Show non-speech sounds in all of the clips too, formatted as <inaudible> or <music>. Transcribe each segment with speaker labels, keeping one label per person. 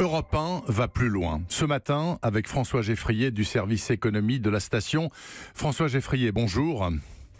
Speaker 1: Europe 1 va plus loin. Ce matin, avec François Geffrier du service économie de la station. François Geffrier, bonjour.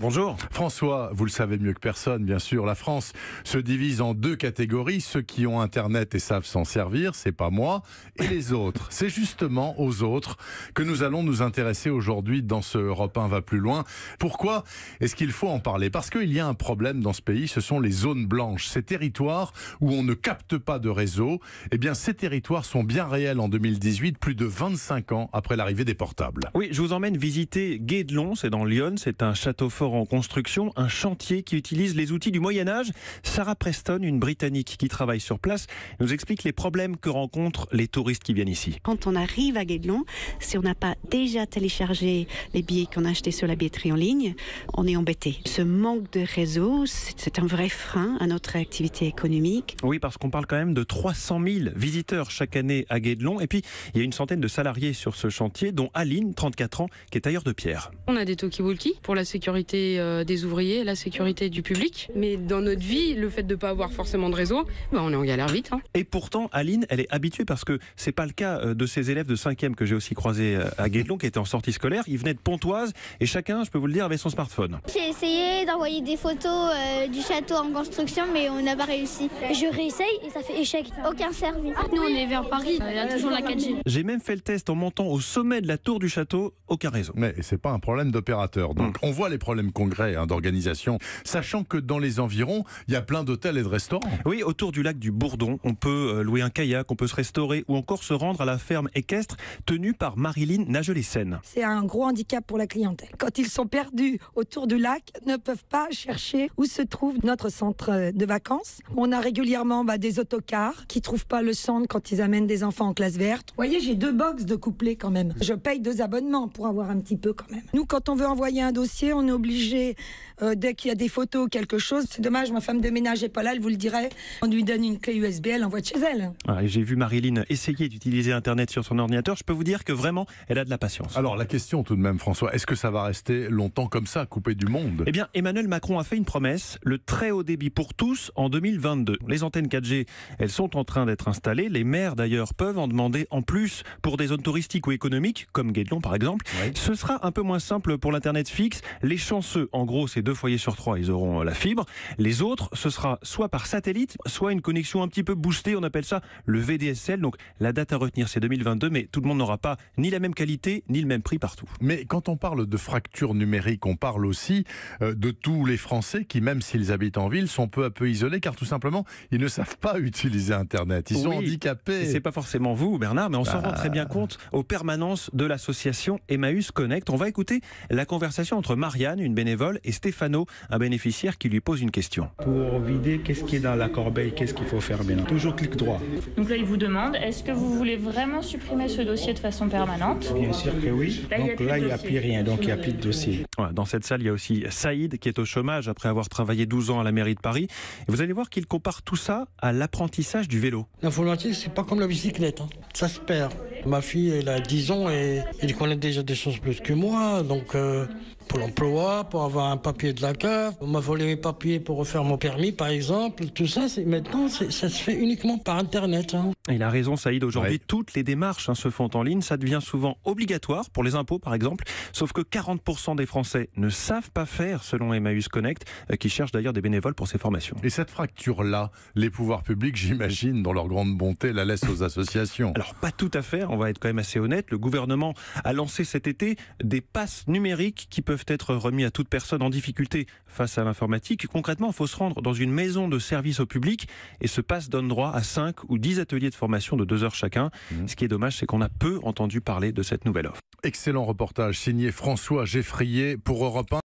Speaker 1: Bonjour. François, vous le savez mieux que personne, bien sûr, la France se divise en deux catégories, ceux qui ont Internet et savent s'en servir, c'est pas moi, et les <laughs> autres. C'est justement aux autres que nous allons nous intéresser aujourd'hui dans ce Europe 1 va plus loin. Pourquoi est-ce qu'il faut en parler Parce qu'il y a un problème dans ce pays, ce sont les zones blanches, ces territoires où on ne capte pas de réseau. Eh bien, ces territoires sont bien réels en 2018, plus de 25 ans après l'arrivée des portables.
Speaker 2: Oui, je vous emmène visiter Guédelon, c'est dans Lyon, c'est un château fort en construction, un chantier qui utilise les outils du Moyen Âge. Sarah Preston, une Britannique qui travaille sur place, nous explique les problèmes que rencontrent les touristes qui viennent ici. Quand on arrive à Guédelon, si on n'a pas déjà téléchargé les billets qu'on a achetés sur la billetterie en ligne, on est embêté. Ce manque de réseau, c'est un vrai frein à notre activité économique. Oui, parce qu'on parle quand même de 300 000 visiteurs chaque année à Guédelon. Et puis, il y a une centaine de salariés sur ce chantier, dont Aline, 34 ans, qui est tailleur de pierre. On a des talkie-walkie pour la sécurité euh, des ouvriers, la sécurité du public. Mais dans notre vie, le fait de ne pas avoir forcément de réseau, bah, on est en galère vite. Hein. Et pourtant, Aline, elle est habituée parce que ce n'est pas le cas euh, de ses élèves de 5e que j'ai aussi croisés euh, à Guédelon qui étaient en sortie scolaire. Ils venaient de Pontoise et chacun, je peux vous le dire, avait son smartphone.
Speaker 1: J'ai essayé d'envoyer des photos du château en construction, mais on n'a pas réussi. Je réessaye et ça fait échec. Aucun service. Ah, nous, on est vers Paris. Il y a toujours la 4G. J'ai même fait le test en montant au sommet de la tour du château. Aucun réseau. Mais ce n'est pas un problème d'opérateur. Donc, hum. on voit les problèmes congrès hein, d'organisation, sachant que dans les environs, il y a plein d'hôtels et de restaurants. Oui, autour du lac du Bourdon, on peut euh, louer un kayak, on peut se restaurer
Speaker 2: ou encore se rendre à la ferme équestre tenue par Marilyn Nagelissen. C'est un gros handicap pour la clientèle. Quand ils sont perdus autour du lac, ne peuvent pas chercher où se trouve notre centre euh, de vacances. On a régulièrement bah, des autocars qui trouvent pas le centre quand ils amènent des enfants en classe verte. Vous voyez, j'ai deux box de couplets quand même. Je paye deux abonnements pour avoir un petit peu quand même. Nous, quand on veut envoyer un dossier, on est obligé euh, dès qu'il y a des photos, quelque chose. C'est dommage, ma femme de ménage n'est pas là, elle vous le dirait. On lui donne une clé USB, elle envoie de chez elle. Ah, j'ai vu Marilyn essayer d'utiliser Internet sur son ordinateur. Je peux vous dire que vraiment, elle a de la patience.
Speaker 1: Alors la question tout de même, François, est-ce que ça va rester longtemps comme ça, coupé du monde Eh bien, Emmanuel Macron a fait une promesse, le très haut
Speaker 2: débit pour tous en 2022. Les antennes 4G, elles sont en train d'être installées. Les maires, d'ailleurs, peuvent en demander en plus pour des zones touristiques ou économiques, comme Guédelon par exemple. Ce sera un peu moins simple pour l'Internet fixe ceux en gros, ces deux foyers sur trois, ils auront euh, la fibre. Les autres, ce sera soit par satellite, soit une connexion un petit peu boostée. On appelle ça le VDSL. Donc
Speaker 1: la date à retenir, c'est 2022, mais tout le monde n'aura pas ni la même qualité, ni le même prix partout. Mais quand on parle de fracture numérique, on parle aussi euh, de tous les Français qui, même s'ils habitent en ville, sont peu à peu isolés, car tout simplement, ils ne savent pas utiliser Internet. Ils sont handicapés. C'est pas forcément vous, Bernard, mais on s'en rend très bien ah. compte aux permanences de l'association Emmaüs Connect. On va
Speaker 2: écouter la conversation entre Marianne, une bénévole, et Stéphano, un bénéficiaire qui lui pose une question. Pour vider, qu'est-ce qui est dans la corbeille Qu'est-ce qu'il faut faire maintenant Toujours clic droit.
Speaker 1: Donc là, il vous demande, est-ce que vous voulez vraiment supprimer ce dossier de façon permanente
Speaker 2: Bien sûr que oui. donc là, il n'y a plus rien, donc il n'y a plus de dossier. dans cette salle, il y a aussi Saïd qui est au chômage après avoir travaillé 12 ans à la mairie de Paris. Et vous allez voir qu'il compare tout ça à l'apprentissage du vélo. La volonté, c'est pas comme la bicyclette. Hein. Ça se perd. Ma fille, elle a 10 ans et elle connaît déjà des choses plus que moi. Donc, euh, pour l'emploi, pour avoir un papier de la cave, on m'a volé mes papiers pour refaire mon permis, par exemple. Tout ça, c'est maintenant, ça se fait uniquement par Internet. Hein. Il a raison, Saïd. Aujourd'hui, toutes les démarches hein, se font en ligne. Ça devient souvent obligatoire pour les impôts, par exemple. Sauf que
Speaker 1: 40% des Français ne savent pas faire, selon Emmaüs Connect, euh, qui cherche d'ailleurs des bénévoles pour ces formations. Et cette fracture-là, les pouvoirs publics, j'imagine, dans leur grande bonté, la laissent aux associations. Alors, pas tout à fait. On va être quand même assez honnête. Le gouvernement a lancé cet été des passes
Speaker 2: numériques qui peuvent être remis à toute personne en difficulté face à l'informatique. Concrètement, il faut se rendre dans une maison de service au public et ce passe donne droit à 5 ou 10 ateliers de formation de deux heures chacun. Mhm. Ce qui est dommage, c'est qu'on a peu entendu parler de cette nouvelle offre.
Speaker 1: Excellent reportage signé François Geffrier pour Europe 1.